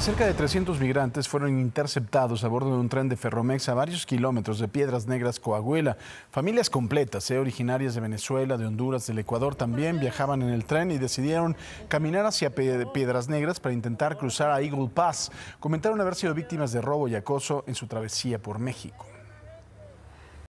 cerca de 300 migrantes fueron interceptados a bordo de un tren de Ferromex a varios kilómetros de Piedras Negras, Coahuila. Familias completas, eh, originarias de Venezuela, de Honduras, del Ecuador, también viajaban en el tren y decidieron caminar hacia Piedras Negras para intentar cruzar a Eagle Pass. Comentaron haber sido víctimas de robo y acoso en su travesía por México.